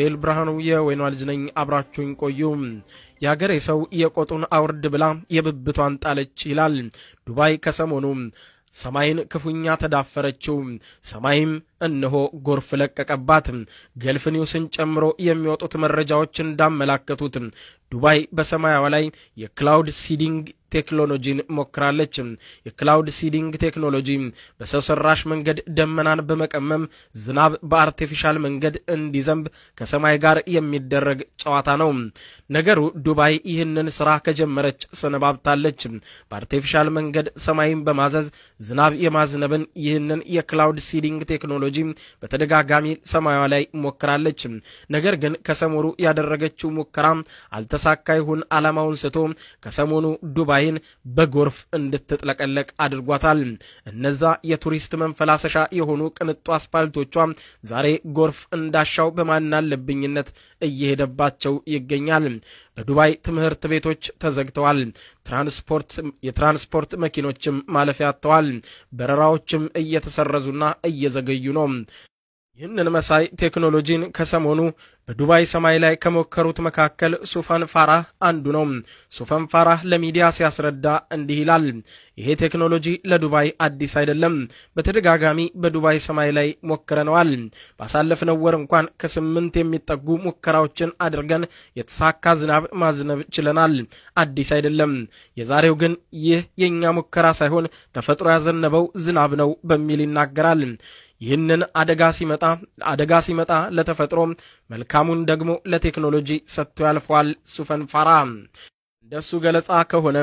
ቤል ብርሃኑ የወይኗ ልጅ ነኝ። አብራችሁኝ ቆዩ። የአገሬ ሰው የቆጡን አውርድ ብላ የብብቷን ጣለች ይላል ዱባይ ከሰሞኑ ሰማይን ክፉኛ ተዳፈረችው። ሰማይም እነሆ ጎርፍ ለቀቀባት። ገልፍ ኒውስን ጨምሮ የሚወጡት መረጃዎች እንዳመላከቱት ዱባይ በሰማያዋ ላይ የክላውድ ሲዲንግ ቴክኖሎጂን ሞክራለች። የክላውድ ሲዲንግ ቴክኖሎጂ በሰው ሰራሽ መንገድ ደመናን በመቀመም ዝናብ በአርቲፊሻል መንገድ እንዲዘንብ ከሰማይ ጋር የሚደረግ ጨዋታ ነው። ነገሩ ዱባይ ይህንን ስራ ከጀመረች ሰነባብታለች። በአርቲፊሻል መንገድ ሰማይን በማዘዝ ዝናብ የማዝነብን ይህንን የክላውድ ሲዲንግ ቴክኖሎጂ ቴክኖሎጂ በተደጋጋሚ ሰማያዋ ላይ ሞክራለች። ነገር ግን ከሰሞኑ ያደረገችው ሙከራ አልተሳካ ይሁን ዓላማውን ስቶ ከሰሞኑ ዱባይን በጎርፍ እንድትጥለቀለቅ አድርጓታል። እነዛ የቱሪስት መንፈላሰሻ የሆኑ ቅንጡ አስፓልቶቿ ዛሬ ጎርፍ እንዳሻው በማናለብኝነት እየሄደባቸው ይገኛል። በዱባይ ትምህርት ቤቶች ተዘግተዋል። ትራንስፖርት የትራንስፖርት መኪኖችም ማለፊያ አጥተዋል። በረራዎችም እየተሰረዙና እየዘገዩ ነው። ነው። ይህንን መሳይ ቴክኖሎጂን ከሰሞኑ በዱባይ ሰማይ ላይ ከሞከሩት መካከል ሱፈን ፋራህ አንዱ ነው። ሱፈን ፋራህ ለሚዲያ ሲያስረዳ እንዲህ ይላል። ይሄ ቴክኖሎጂ ለዱባይ አዲስ አይደለም። በተደጋጋሚ በዱባይ ሰማይ ላይ ሞክረነዋል። ባሳለፍነው ወር እንኳን ከስምንት የሚጠጉ ሙከራዎችን አድርገን የተሳካ ዝናብ ማዝነብ ችለናል። አዲስ አይደለም። የዛሬው ግን ይህ የእኛ ሙከራ ሳይሆን ተፈጥሮ ያዘነበው ዝናብ ነው በሚል ይናገራል። ይህንን አደጋ ሲመጣ አደጋ ሲመጣ ለተፈጥሮ መልካም ድካሙን ደግሞ ለቴክኖሎጂ ሰጥቶ ያልፈዋል። ሱፈን ፋራ እንደሱ ገለጻ ከሆነ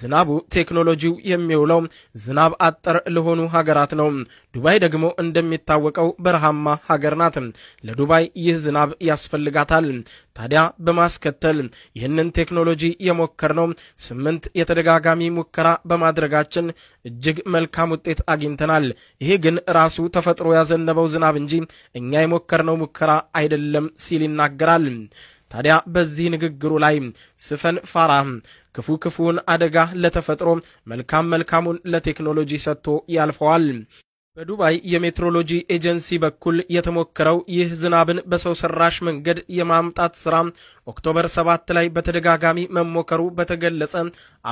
ዝናቡ ቴክኖሎጂው የሚውለው ዝናብ አጠር ለሆኑ ሀገራት ነው። ዱባይ ደግሞ እንደሚታወቀው በረሃማ ሀገር ናት። ለዱባይ ይህ ዝናብ ያስፈልጋታል። ታዲያ በማስከተል ይህንን ቴክኖሎጂ የሞከርነው ስምንት የተደጋጋሚ ሙከራ በማድረጋችን እጅግ መልካም ውጤት አግኝተናል። ይሄ ግን ራሱ ተፈጥሮ ያዘነበው ዝናብ እንጂ እኛ የሞከርነው ሙከራ አይደለም ሲል ይናገራል። ታዲያ በዚህ ንግግሩ ላይ ስፈን ፋራ ክፉ ክፉውን አደጋ ለተፈጥሮ መልካም መልካሙን ለቴክኖሎጂ ሰጥቶ ያልፈዋል። በዱባይ የሜትሮሎጂ ኤጀንሲ በኩል የተሞከረው ይህ ዝናብን በሰው ሰራሽ መንገድ የማምጣት ስራ ኦክቶበር 7 ላይ በተደጋጋሚ መሞከሩ በተገለጸ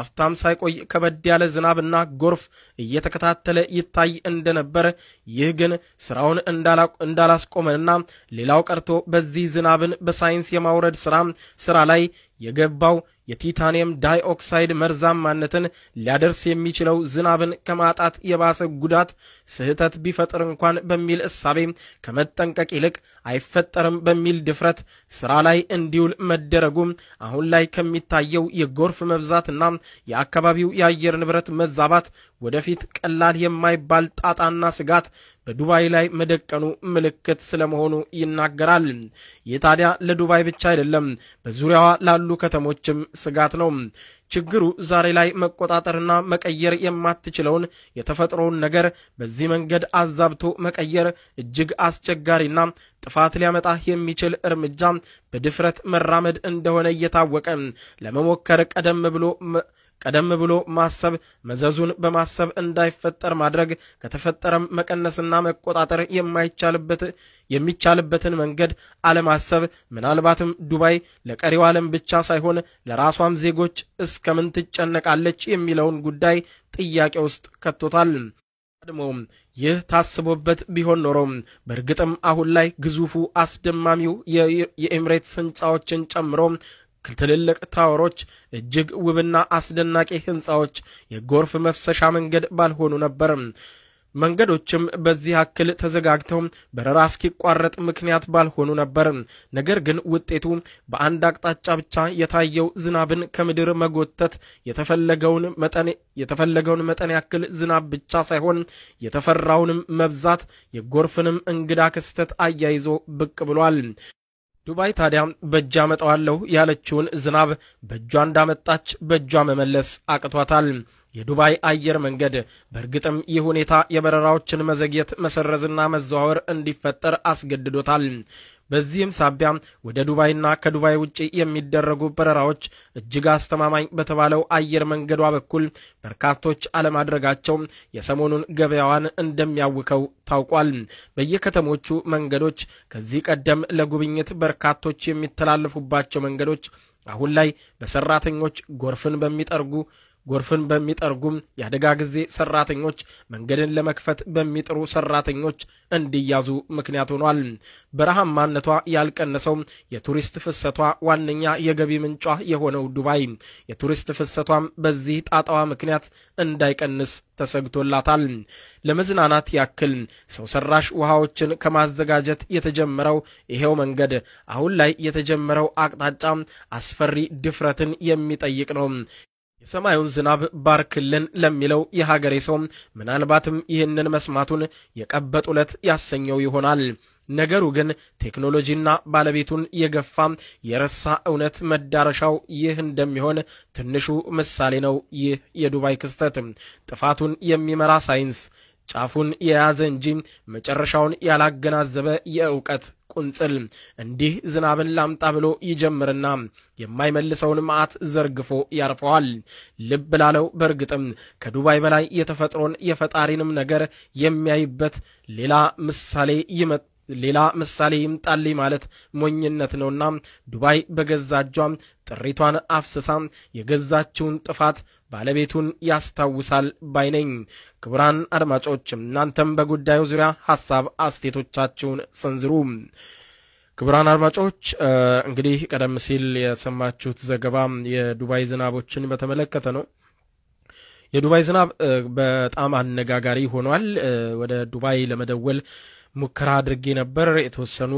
አፍታም ሳይቆይ ከበድ ያለ ዝናብና ጎርፍ እየተከታተለ ይታይ እንደነበር፣ ይህ ግን ስራውን እንዳላስቆመና ሌላው ቀርቶ በዚህ ዝናብን በሳይንስ የማውረድ ስራ ስራ ላይ የገባው የቲታኒየም ዳይኦክሳይድ መርዛማነትን ሊያደርስ የሚችለው ዝናብን ከማጣት የባሰ ጉዳት ስህተት ቢፈጥር እንኳን በሚል እሳቤ ከመጠንቀቅ ይልቅ አይፈጠርም በሚል ድፍረት ስራ ላይ እንዲውል መደረጉ አሁን ላይ ከሚታየው የጎርፍ መብዛትና የአካባቢው የአየር ንብረት መዛባት ወደፊት ቀላል የማይባል ጣጣና ስጋት በዱባይ ላይ መደቀኑ ምልክት ስለመሆኑ ይናገራል። ይህ ታዲያ ለዱባይ ብቻ አይደለም፣ በዙሪያዋ ላሉ ከተሞችም ስጋት ነው። ችግሩ ዛሬ ላይ መቆጣጠርና መቀየር የማትችለውን የተፈጥሮውን ነገር በዚህ በዚህ መንገድ አዛብቶ መቀየር እጅግ አስቸጋሪና ጥፋት ሊያመጣ የሚችል እርምጃ በድፍረት መራመድ እንደሆነ እየታወቀ ለመሞከር ቀደም ብሎ ቀደም ብሎ ማሰብ መዘዙን በማሰብ እንዳይፈጠር ማድረግ ከተፈጠረም መቀነስና መቆጣጠር የማይቻልበት የሚቻልበትን መንገድ አለማሰብ ምናልባትም ዱባይ ለቀሪው ዓለም ብቻ ሳይሆን ለራሷም ዜጎች እስከምን ትጨነቃለች የሚለውን ጉዳይ ጥያቄ ውስጥ ከቶታል። ቀድሞ ይህ ታስቦበት ቢሆን ኖሮ በእርግጥም አሁን ላይ ግዙፉ አስደማሚው የኤምሬትስ ህንፃዎችን ጨምሮ ትልልቅ ታወሮች፣ እጅግ ውብና አስደናቂ ህንፃዎች፣ የጎርፍ መፍሰሻ መንገድ ባልሆኑ ነበር። መንገዶችም በዚህ አክል ተዘጋግተው በረራ እስኪቋረጥ ምክንያት ባልሆኑ ነበር። ነገር ግን ውጤቱ በአንድ አቅጣጫ ብቻ የታየው ዝናብን ከምድር መጎተት የተፈለገውን መጠን ያክል ዝናብ ብቻ ሳይሆን የተፈራውንም መብዛት የጎርፍንም እንግዳ ክስተት አያይዞ ብቅ ብሏል። ዱባይ ታዲያ በእጅ አመጣዋለሁ ያለችውን ዝናብ በእጇ እንዳመጣች በእጇ መመለስ አቅቷታል። የዱባይ አየር መንገድ በእርግጥም ይህ ሁኔታ የበረራዎችን መዘግየት መሰረዝና መዘዋወር እንዲፈጠር አስገድዶታል። በዚህም ሳቢያ ወደ ዱባይና ከዱባይ ውጭ የሚደረጉ በረራዎች እጅግ አስተማማኝ በተባለው አየር መንገዷ በኩል በርካቶች አለማድረጋቸው የሰሞኑን ገበያዋን እንደሚያውከው ታውቋል። በየከተሞቹ መንገዶች ከዚህ ቀደም ለጉብኝት በርካቶች የሚተላለፉባቸው መንገዶች አሁን ላይ በሰራተኞች ጎርፍን በሚጠርጉ ጎርፍን በሚጠርጉም የአደጋ ጊዜ ሰራተኞች፣ መንገድን ለመክፈት በሚጥሩ ሰራተኞች እንዲያዙ ምክንያት ሆኗል። በረሃማነቷ ያልቀነሰው የቱሪስት ፍሰቷ ዋነኛ የገቢ ምንጯ የሆነው ዱባይ የቱሪስት ፍሰቷም በዚህ ጣጣዋ ምክንያት እንዳይቀንስ ተሰግቶላታል። ለመዝናናት ያክል ሰው ሰራሽ ውሃዎችን ከማዘጋጀት የተጀመረው ይሄው መንገድ አሁን ላይ የተጀመረው አቅጣጫ አስፈሪ ድፍረትን የሚጠይቅ ነው። የሰማዩን ዝናብ ባርክልን ለሚለው የሀገሬ ሰው ምናልባትም ይህንን መስማቱን የቀበጥ ዕለት ያሰኘው ይሆናል። ነገሩ ግን ቴክኖሎጂና ባለቤቱን የገፋ የረሳ እውነት መዳረሻው ይህ እንደሚሆን ትንሹ ምሳሌ ነው። ይህ የዱባይ ክስተት ጥፋቱን የሚመራ ሳይንስ ጫፉን የያዘ እንጂ መጨረሻውን ያላገናዘበ የእውቀት ቁንጽል እንዲህ ዝናብን ላምጣ ብሎ ይጀምርና የማይመልሰውን መዓት ዘርግፎ ያርፈዋል። ልብ ላለው በእርግጥም ከዱባይ በላይ የተፈጥሮን የፈጣሪንም ነገር የሚያይበት ሌላ ምሳሌ ይመጣል ሌላ ምሳሌ ይምጣልኝ ማለት ሞኝነት ነውና ዱባይ በገዛ እጇ ጥሪቷን አፍስሳ የገዛችውን ጥፋት ባለቤቱን ያስታውሳል ባይነኝ። ክቡራን አድማጮች እናንተም በጉዳዩ ዙሪያ ሀሳብ አስቴቶቻችሁን ሰንዝሩ። ክቡራን አድማጮች እንግዲህ ቀደም ሲል የሰማችሁት ዘገባ የዱባይ ዝናቦችን በተመለከተ ነው። የዱባይ ዝናብ በጣም አነጋጋሪ ሆኗል። ወደ ዱባይ ለመደወል ሙከራ አድርጌ ነበር። የተወሰኑ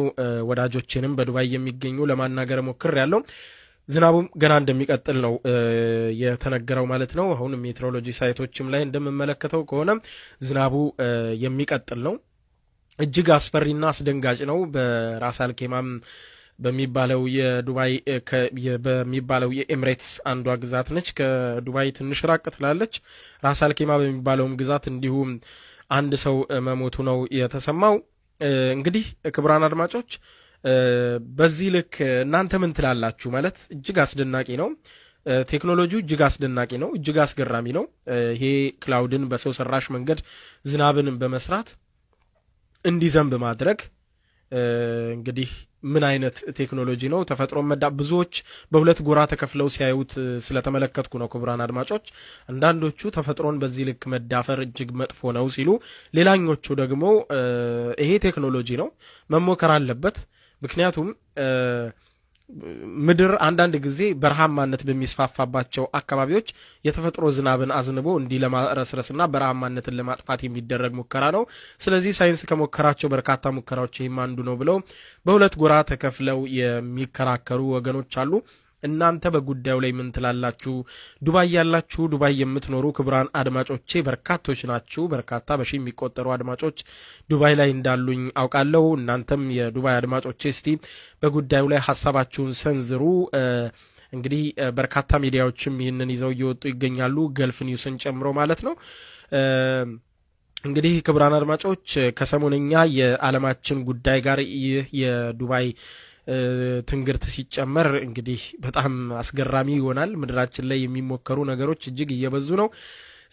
ወዳጆችንም በዱባይ የሚገኙ ለማናገር ሞክር ያለው ዝናቡም ገና እንደሚቀጥል ነው የተነገረው ማለት ነው። አሁን ሜትሮሎጂ ሳይቶችም ላይ እንደምመለከተው ከሆነ ዝናቡ የሚቀጥል ነው። እጅግ አስፈሪና አስደንጋጭ ነው። በራስ አልኬማም በሚባለው የዱባይ በሚባለው የኤምሬትስ አንዷ ግዛት ነች። ከዱባይ ትንሽ ራቅ ትላለች። ራስ አልኬማ በሚባለውም ግዛት እንዲሁም አንድ ሰው መሞቱ ነው የተሰማው። እንግዲህ ክቡራን አድማጮች በዚህ ልክ እናንተ ምን ትላላችሁ? ማለት እጅግ አስደናቂ ነው። ቴክኖሎጂው እጅግ አስደናቂ ነው። እጅግ አስገራሚ ነው። ይሄ ክላውድን በሰው ሰራሽ መንገድ ዝናብን በመስራት እንዲዘንብ ማድረግ እንግዲህ ምን አይነት ቴክኖሎጂ ነው ተፈጥሮ መዳ ብዙዎች በሁለት ጎራ ተከፍለው ሲያዩት ስለተመለከትኩ ነው። ክቡራን አድማጮች አንዳንዶቹ ተፈጥሮን በዚህ ልክ መዳፈር እጅግ መጥፎ ነው ሲሉ፣ ሌላኞቹ ደግሞ ይሄ ቴክኖሎጂ ነው መሞከር አለበት ምክንያቱም ምድር አንዳንድ ጊዜ በረሃማነት በሚስፋፋባቸው አካባቢዎች የተፈጥሮ ዝናብን አዝንቦ እንዲህ ለማረስረስና በረሃማነትን ለማጥፋት የሚደረግ ሙከራ ነው። ስለዚህ ሳይንስ ከሞከራቸው በርካታ ሙከራዎች ይህም አንዱ ነው ብለው በሁለት ጎራ ተከፍለው የሚከራከሩ ወገኖች አሉ። እናንተ በጉዳዩ ላይ ምን ትላላችሁ? ዱባይ ያላችሁ፣ ዱባይ የምትኖሩ ክቡራን አድማጮቼ በርካቶች ናችሁ። በርካታ በሺ የሚቆጠሩ አድማጮች ዱባይ ላይ እንዳሉኝ አውቃለሁ። እናንተም የዱባይ አድማጮቼ እስቲ በጉዳዩ ላይ ሀሳባችሁን ሰንዝሩ። እንግዲህ በርካታ ሚዲያዎችም ይህንን ይዘው እየወጡ ይገኛሉ፣ ገልፍ ኒውስን ጨምሮ ማለት ነው። እንግዲህ ክቡራን አድማጮች ከሰሞነኛ የዓለማችን ጉዳይ ጋር ይህ የዱባይ ትንግርት ሲጨመር እንግዲህ በጣም አስገራሚ ይሆናል። ምድራችን ላይ የሚሞከሩ ነገሮች እጅግ እየበዙ ነው።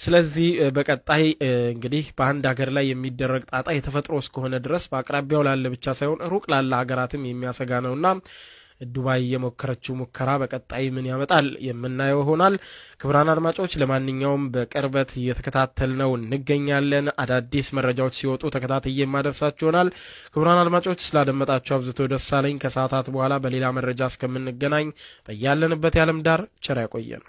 ስለዚህ በቀጣይ እንግዲህ በአንድ ሀገር ላይ የሚደረግ ጣጣ የተፈጥሮ እስከሆነ ድረስ በአቅራቢያው ላለ ብቻ ሳይሆን ሩቅ ላለ ሀገራትም የሚያሰጋ ነውና ዱባይ የሞከረችው ሙከራ በቀጣይ ምን ያመጣል የምናየው ይሆናል። ክቡራን አድማጮች ለማንኛውም በቅርበት እየተከታተልነው እንገኛለን። አዳዲስ መረጃዎች ሲወጡ ተከታትዬ የማደርሳችሁ ይሆናል። ክቡራን አድማጮች ስላደመጣችሁ አብዝቶ ደሳለኝ። ከሰዓታት በኋላ በሌላ መረጃ እስከምንገናኝ በያለንበት የዓለም ዳር ቸር ያቆየን።